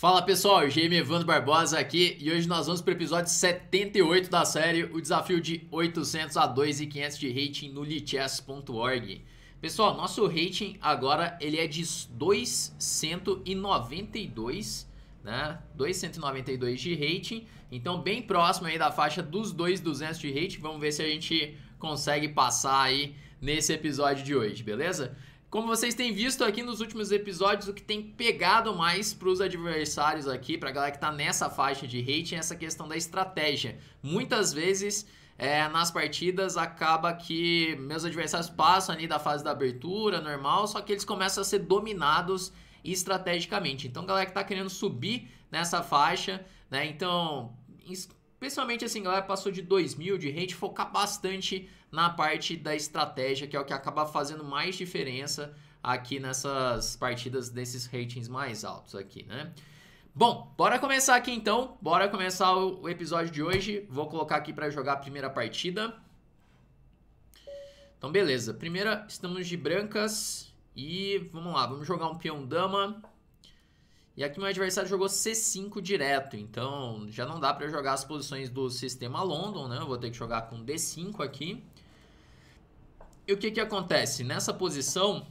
Fala pessoal, GM Evandro Barbosa aqui e hoje nós vamos para o episódio 78 da série O desafio de 800 a 2.500 de rating no lichess.org Pessoal, nosso rating agora ele é de 2,192 né? 292 de rating, então bem próximo aí da faixa dos 2,200 de rating, vamos ver se a gente consegue passar aí nesse episódio de hoje, beleza? Como vocês têm visto aqui nos últimos episódios, o que tem pegado mais para os adversários aqui, para a galera que está nessa faixa de rating, é essa questão da estratégia. Muitas vezes é, nas partidas acaba que meus adversários passam ali da fase da abertura normal, só que eles começam a ser dominados estrategicamente. Então, galera que está querendo subir nessa faixa, né? Então Principalmente assim, galera, passou de 2 mil de rate, focar bastante na parte da estratégia, que é o que acaba fazendo mais diferença aqui nessas partidas desses ratings mais altos aqui, né? Bom, bora começar aqui então, bora começar o episódio de hoje. Vou colocar aqui para jogar a primeira partida. Então, beleza. Primeira, estamos de brancas e vamos lá, vamos jogar um peão dama. E aqui meu adversário jogou C5 direto, então já não dá para jogar as posições do sistema London, né? Eu vou ter que jogar com D5 aqui. E o que que acontece? Nessa posição,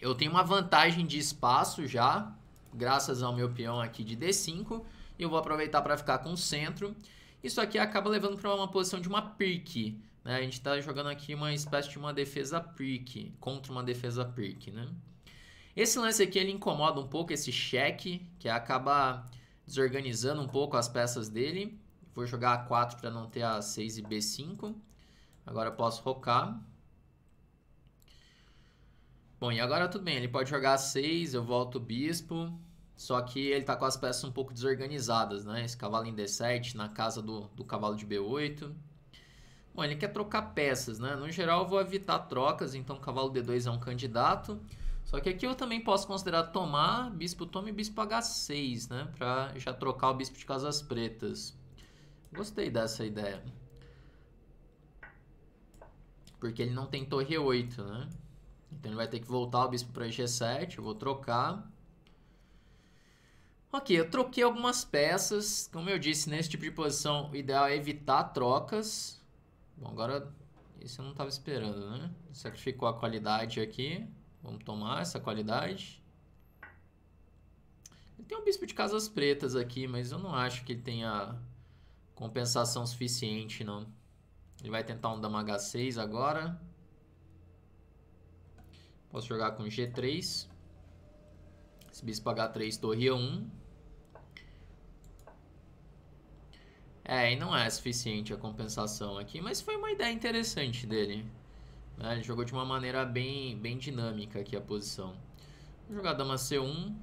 eu tenho uma vantagem de espaço já, graças ao meu peão aqui de D5. E eu vou aproveitar para ficar com o centro. Isso aqui acaba levando para uma posição de uma pique, né? A gente está jogando aqui uma espécie de uma defesa pique, contra uma defesa pique, né? Esse lance aqui ele incomoda um pouco esse cheque, que acaba desorganizando um pouco as peças dele. Vou jogar a 4 para não ter a 6 e B5. Agora eu posso rocar. Bom, e agora tudo bem, ele pode jogar a 6, eu volto o bispo. Só que ele está com as peças um pouco desorganizadas, né? Esse cavalo em D7 na casa do, do cavalo de B8. Bom, ele quer trocar peças, né? No geral eu vou evitar trocas, então o cavalo D2 é um candidato. Só que aqui eu também posso considerar tomar bispo toma e bispo h6, né? Pra já trocar o bispo de casas pretas. Gostei dessa ideia. Porque ele não tem torre 8, né? Então ele vai ter que voltar o bispo para g7, eu vou trocar. Ok, eu troquei algumas peças. Como eu disse, nesse tipo de posição, o ideal é evitar trocas. Bom, agora... Isso eu não estava esperando, né? Sacrificou a qualidade aqui. Vamos tomar essa qualidade. Ele tem um bispo de casas pretas aqui, mas eu não acho que ele tenha compensação suficiente, não. Ele vai tentar um dama H6 agora. Posso jogar com G3. Esse bispo H3, torre a 1 É, e não é suficiente a compensação aqui, mas foi uma ideia interessante dele. Né? Ele jogou de uma maneira bem, bem dinâmica aqui a posição. Vou jogar dama C1,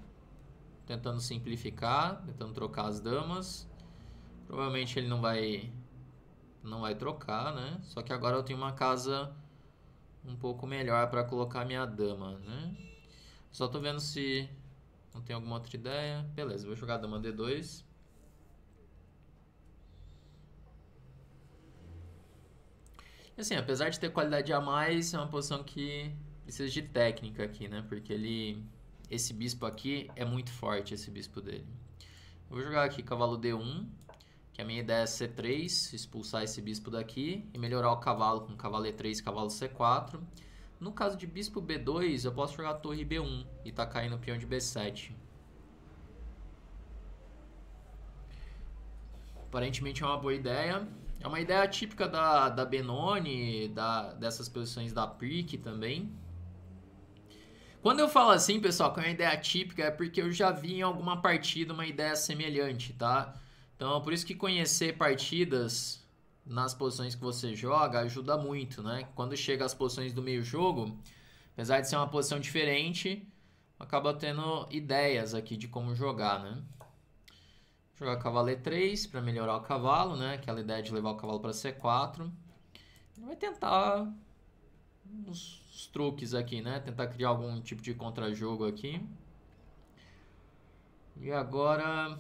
tentando simplificar, tentando trocar as damas. Provavelmente ele não vai não vai trocar, né? Só que agora eu tenho uma casa um pouco melhor para colocar minha dama, né? Só tô vendo se não tem alguma outra ideia. Beleza, vou jogar dama D2. E assim, apesar de ter qualidade a mais, é uma posição que precisa de técnica aqui, né? Porque ele. Esse bispo aqui é muito forte, esse bispo dele. vou jogar aqui cavalo D1, que a minha ideia é C3, expulsar esse bispo daqui e melhorar o cavalo com cavalo E3 cavalo C4. No caso de bispo B2, eu posso jogar torre B1 e tá caindo o peão de B7. Aparentemente é uma boa ideia. É uma ideia típica da, da Benoni, da, dessas posições da PRIC também. Quando eu falo assim, pessoal, que é uma ideia típica, é porque eu já vi em alguma partida uma ideia semelhante, tá? Então, por isso que conhecer partidas nas posições que você joga ajuda muito, né? Quando chega às posições do meio jogo, apesar de ser uma posição diferente, acaba tendo ideias aqui de como jogar, né? Jogar cavalo E3 para melhorar o cavalo, né? Aquela ideia de levar o cavalo para C4. Ele vai tentar uns truques aqui, né? Tentar criar algum tipo de contra-jogo aqui. E agora...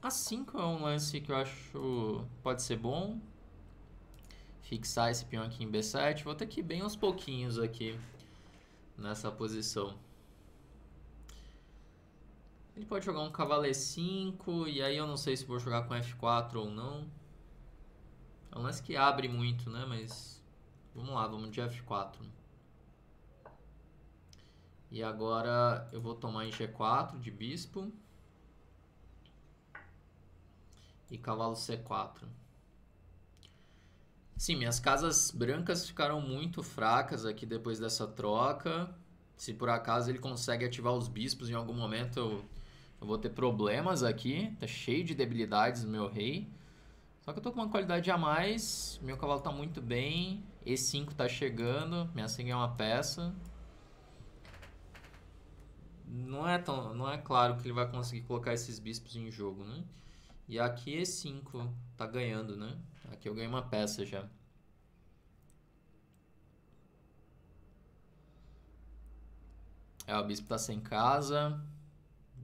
A5 é um lance que eu acho pode ser bom. Fixar esse peão aqui em B7. Vou ter que ir bem aos pouquinhos aqui nessa posição. Ele pode jogar um cavalo E5, e aí eu não sei se vou jogar com F4 ou não. É um lance que abre muito, né? Mas vamos lá, vamos de F4. E agora eu vou tomar em G4 de bispo. E cavalo C4. Sim, minhas casas brancas ficaram muito fracas aqui depois dessa troca. Se por acaso ele consegue ativar os bispos em algum momento, eu eu vou ter problemas aqui. Tá cheio de debilidades o meu rei. Só que eu tô com uma qualidade a mais. Meu cavalo tá muito bem. E5 tá chegando. Minha senha é uma peça. Não é, tão, não é claro que ele vai conseguir colocar esses bispos em jogo, né? E aqui E5 tá ganhando, né? Aqui eu ganhei uma peça já. É, o bispo tá sem casa.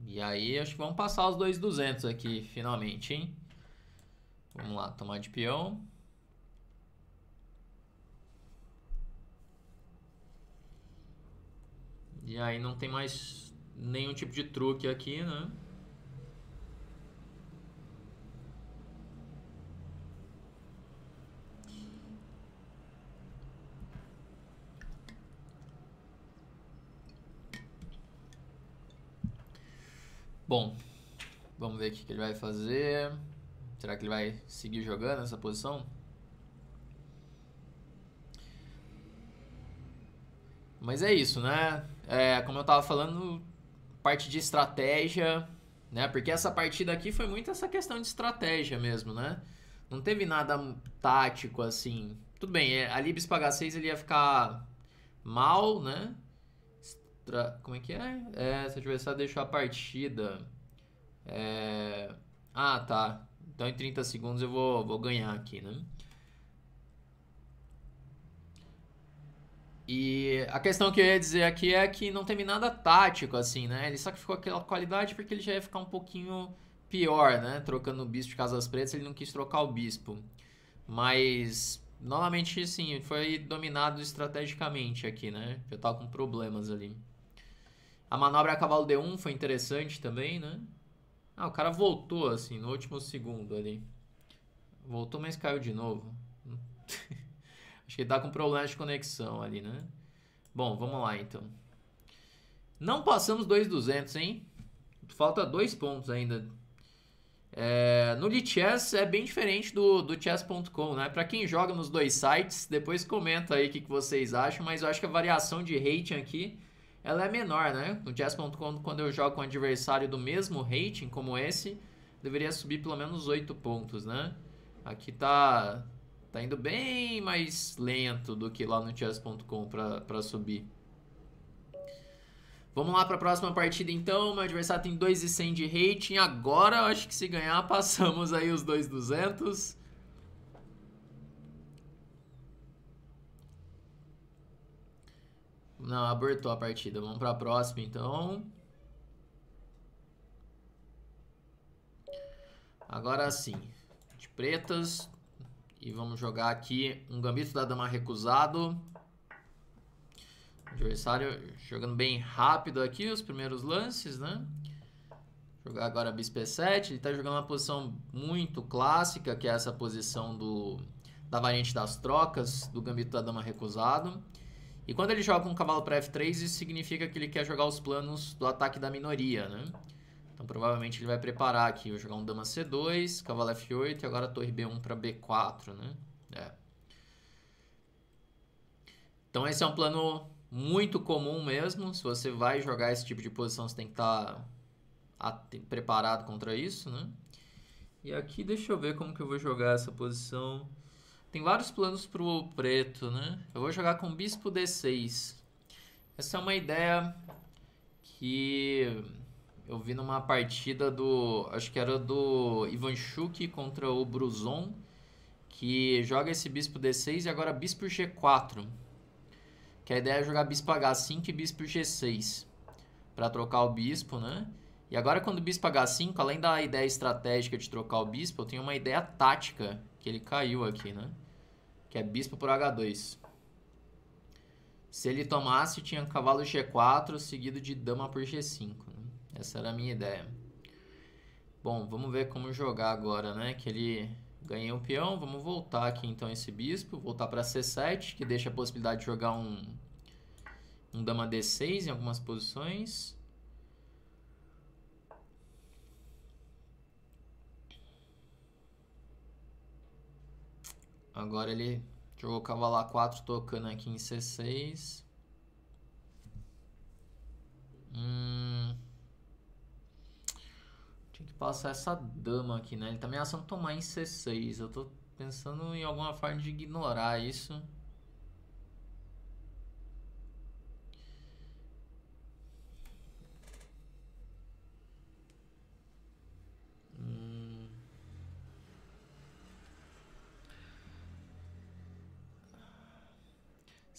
E aí, acho que vamos passar os dois 200 aqui, finalmente, hein? Vamos lá, tomar de peão. E aí não tem mais nenhum tipo de truque aqui, né? Bom, vamos ver o que ele vai fazer. Será que ele vai seguir jogando essa posição? Mas é isso, né? É, como eu estava falando, parte de estratégia, né? Porque essa partida aqui foi muito essa questão de estratégia mesmo, né? Não teve nada tático assim. Tudo bem, a Libs pagar 6 ele ia ficar mal, né? Tra... Como é que é? é? Se tivesse adversário deixou a partida. É... Ah, tá. Então em 30 segundos eu vou, vou ganhar aqui, né? E a questão que eu ia dizer aqui é que não teve nada tático, assim, né? Ele sacrificou aquela qualidade porque ele já ia ficar um pouquinho pior, né? Trocando o bispo de Casas Pretas, ele não quis trocar o bispo. Mas, novamente, sim, foi dominado estrategicamente aqui, né? eu tava com problemas ali. A manobra a cavalo D1 foi interessante também, né? Ah, o cara voltou assim no último segundo ali. Voltou, mas caiu de novo. Acho que ele tá com problema de conexão ali, né? Bom, vamos lá então. Não passamos 2.200, hein? Falta dois pontos ainda. É, no Lichess é bem diferente do, do chess.com, né? Para quem joga nos dois sites, depois comenta aí o que, que vocês acham, mas eu acho que a variação de rating aqui ela é menor, né? No chess.com quando eu jogo com um adversário do mesmo rating como esse, deveria subir pelo menos 8 pontos, né? Aqui tá, tá indo bem mais lento do que lá no Chess.com para subir. Vamos lá para a próxima partida então. Meu adversário tem 2,100 de rating. Agora eu acho que se ganhar passamos aí os 2,200. Não, abortou a partida. Vamos para a próxima, então. Agora sim. De pretas. E vamos jogar aqui um gambito da dama recusado. O adversário jogando bem rápido aqui os primeiros lances, né? Jogar agora bispo e7. Ele está jogando uma posição muito clássica, que é essa posição do, da variante das trocas do gambito da dama recusado. E quando ele joga um cavalo para F3, isso significa que ele quer jogar os planos do ataque da minoria, né? Então provavelmente ele vai preparar aqui, vou jogar um dama C2, cavalo F8 e agora torre B1 para B4, né? É. Então esse é um plano muito comum mesmo, se você vai jogar esse tipo de posição, você tem que estar tá preparado contra isso, né? E aqui deixa eu ver como que eu vou jogar essa posição... Tem vários planos pro preto, né? Eu vou jogar com bispo d6. Essa é uma ideia que eu vi numa partida do... Acho que era do Ivanchuk contra o Bruzon. Que joga esse bispo d6 e agora bispo g4. Que a ideia é jogar bispo h5 e bispo g6. para trocar o bispo, né? E agora quando o bispo h5, além da ideia estratégica de trocar o bispo, eu tenho uma ideia tática que ele caiu aqui, né? que é bispo por H2. Se ele tomasse, tinha cavalo G4 seguido de dama por G5. Né? Essa era a minha ideia. Bom, vamos ver como jogar agora, né? Que ele ganhei um peão. Vamos voltar aqui então esse bispo. Voltar para C7, que deixa a possibilidade de jogar um, um dama D6 em algumas posições. Agora ele jogou cavalar 4 tocando aqui em C6. Hum... Tinha que passar essa dama aqui, né? Ele tá ameaçando tomar em C6. Eu tô pensando em alguma forma de ignorar isso.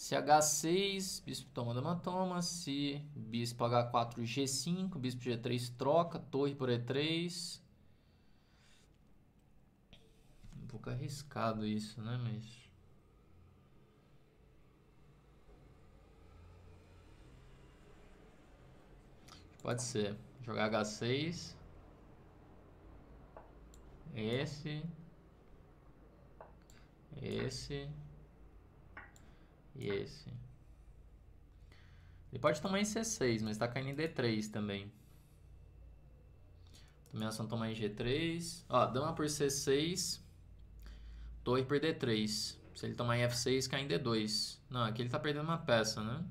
Se H6, bispo toma, dama toma. Se bispo H4, G5, bispo G3 troca, torre por E3. Um pouco arriscado isso, né? Mas... Pode ser. Jogar H6. Esse. Esse. E esse. Ele pode tomar em C6, mas tá caindo em D3 também. Também ação tomar em G3. Ó, dama por C6. Torre por D3. Se ele tomar em F6, cai em D2. Não, aqui ele tá perdendo uma peça, né?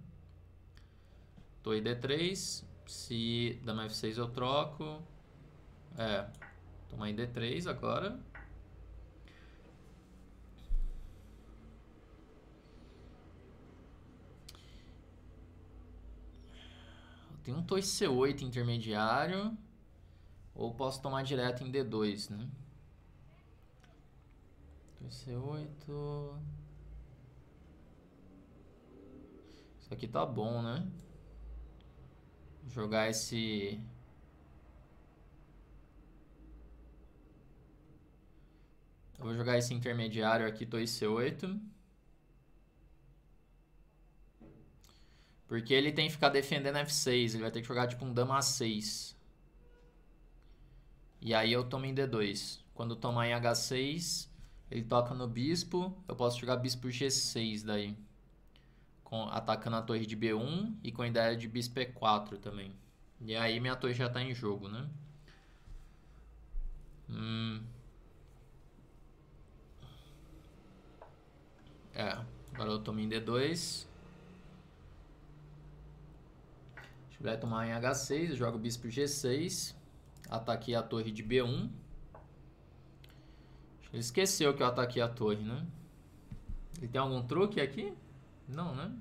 Torre D3. Se dama F6 eu troco. É. Tomar em D3 agora. Tem um 2C8 intermediário. Ou posso tomar direto em D2, né? 2C8. Isso aqui tá bom, né? Vou jogar esse. Eu vou jogar esse intermediário aqui, 2C8. Porque ele tem que ficar defendendo F6. Ele vai ter que jogar tipo um dama A6. E aí eu tomo em D2. Quando tomar em H6, ele toca no bispo. Eu posso jogar bispo G6 daí. Com, atacando a torre de B1 e com a ideia de bispo E4 também. E aí minha torre já tá em jogo, né? Hum. É, agora eu tomo em D2. Ele vai tomar em H6, joga o bispo G6. Ataquei a torre de B1. Ele esqueceu que eu ataquei a torre, né? Ele tem algum truque aqui? Não, né?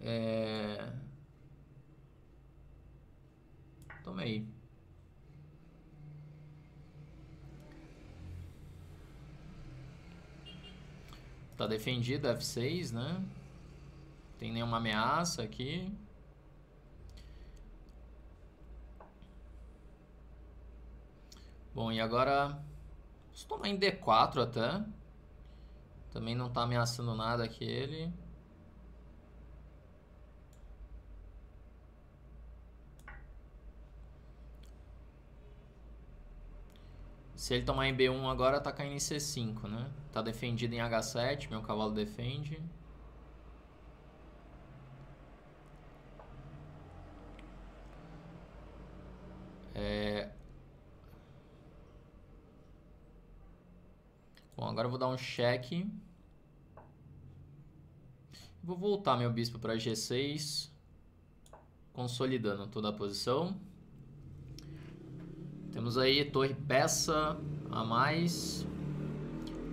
É... Toma aí. Tá defendido F6, né? Tem nenhuma ameaça aqui. Bom, e agora. posso tomar em D4 até. Também não está ameaçando nada aqui ele. Se ele tomar em B1 agora, tá caindo em C5, né? Tá defendido em H7, meu cavalo defende. É, Bom, agora eu vou dar um cheque. Vou voltar meu bispo para G6. Consolidando toda a posição. Temos aí torre peça a mais.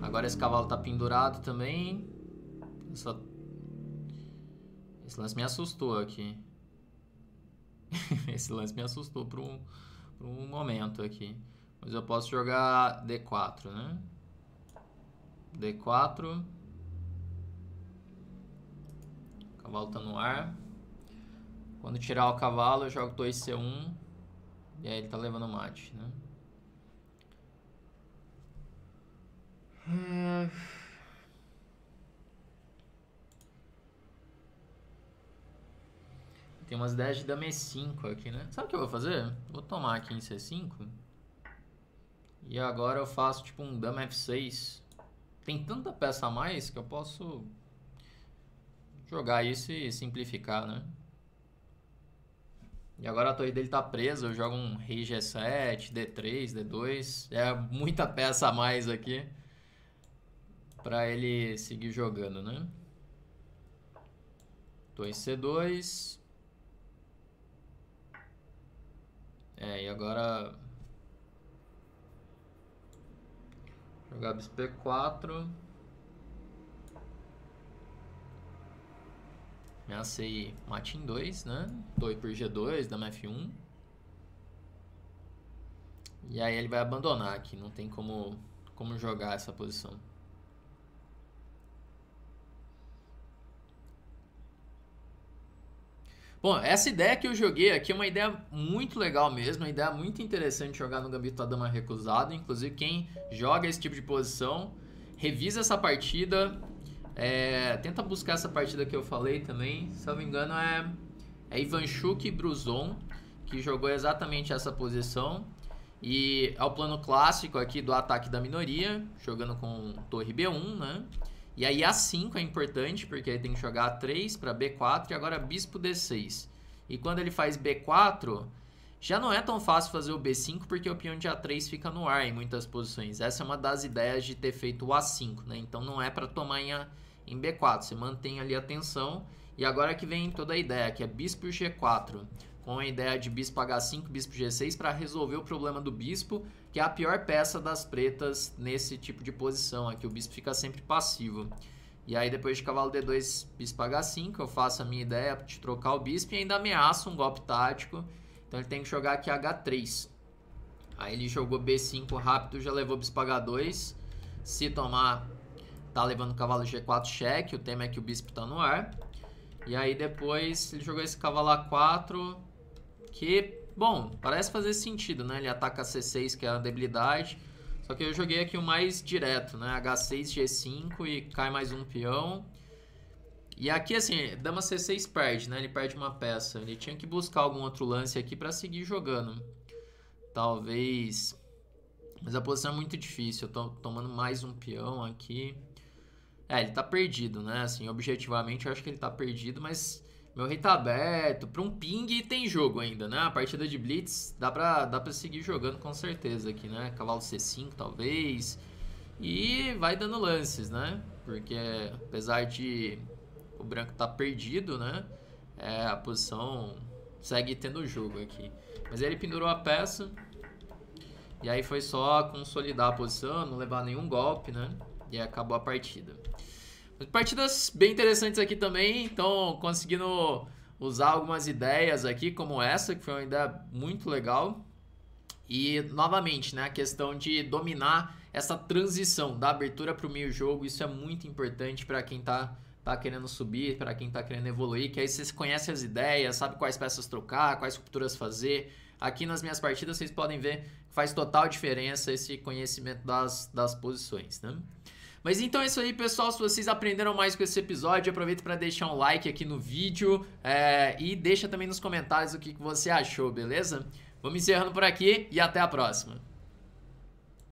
Agora esse cavalo tá pendurado também. Essa... Esse lance me assustou aqui. esse lance me assustou por um, por um momento aqui. Mas eu posso jogar D4, né? D4. O cavalo tá no ar. Quando tirar o cavalo, eu jogo 2C1. E aí ele tá levando mate, né? Tem umas 10 de dama E5 aqui, né? Sabe o que eu vou fazer? Vou tomar aqui em C5. E agora eu faço tipo um dama F6 tem tanta peça a mais que eu posso jogar isso e simplificar, né? E agora a torre dele tá presa, eu jogo um rei G7, D3, D2. É muita peça a mais aqui para ele seguir jogando, né? Tô em C2. É, e agora Jogar bis P4. Ameacei mate em 2, né? Doi por G2, dama F1. E aí ele vai abandonar aqui, não tem como, como jogar essa posição. Bom, essa ideia que eu joguei aqui é uma ideia muito legal mesmo, uma ideia muito interessante jogar no Gambito da Dama Recusado. Inclusive, quem joga esse tipo de posição, revisa essa partida, é, tenta buscar essa partida que eu falei também. Se eu não me engano, é, é Ivanchuk Bruzon, que jogou exatamente essa posição. E é o plano clássico aqui do ataque da minoria, jogando com torre B1, né? E aí A5 é importante, porque aí tem que jogar A3 para B4 e agora bispo D6. E quando ele faz B4, já não é tão fácil fazer o B5 porque o peão de A3 fica no ar em muitas posições. Essa é uma das ideias de ter feito o A5, né? Então não é para tomar em, a, em B4, você mantém ali a tensão. E agora que vem toda a ideia, que é bispo G4, com a ideia de bispo H5, bispo G6 para resolver o problema do bispo que é a pior peça das pretas nesse tipo de posição. Aqui é o bispo fica sempre passivo. E aí depois de cavalo D2, bispo H5, eu faço a minha ideia de trocar o bispo e ainda ameaça um golpe tático. Então ele tem que jogar aqui H3. Aí ele jogou B5 rápido, já levou bispo H2. Se tomar, tá levando o cavalo G4 cheque, o tema é que o bispo tá no ar. E aí depois ele jogou esse cavalo A4, que Bom, parece fazer sentido, né? Ele ataca C6, que é a debilidade. Só que eu joguei aqui o mais direto, né? H6, G5 e cai mais um peão. E aqui, assim, dama C6 perde, né? Ele perde uma peça. Ele tinha que buscar algum outro lance aqui para seguir jogando. Talvez... Mas a posição é muito difícil. Eu tô tomando mais um peão aqui. É, ele tá perdido, né? Assim, objetivamente eu acho que ele tá perdido, mas... Meu rei tá aberto. Pra um ping tem jogo ainda, né? A partida de Blitz dá pra, dá pra seguir jogando com certeza aqui, né? Cavalo C5 talvez. E vai dando lances, né? Porque apesar de o branco tá perdido, né? É, a posição segue tendo jogo aqui. Mas ele pendurou a peça. E aí foi só consolidar a posição, não levar nenhum golpe, né? E acabou a partida. Partidas bem interessantes aqui também, então conseguindo usar algumas ideias aqui, como essa, que foi uma ideia muito legal. E, novamente, né, a questão de dominar essa transição da abertura para o meio jogo, isso é muito importante para quem está tá querendo subir, para quem está querendo evoluir, que aí vocês conhecem as ideias, sabe quais peças trocar, quais rupturas fazer. Aqui nas minhas partidas vocês podem ver que faz total diferença esse conhecimento das, das posições, né? Mas então é isso aí, pessoal. Se vocês aprenderam mais com esse episódio, aproveita para deixar um like aqui no vídeo é, e deixa também nos comentários o que, que você achou, beleza? Vamos encerrando por aqui e até a próxima.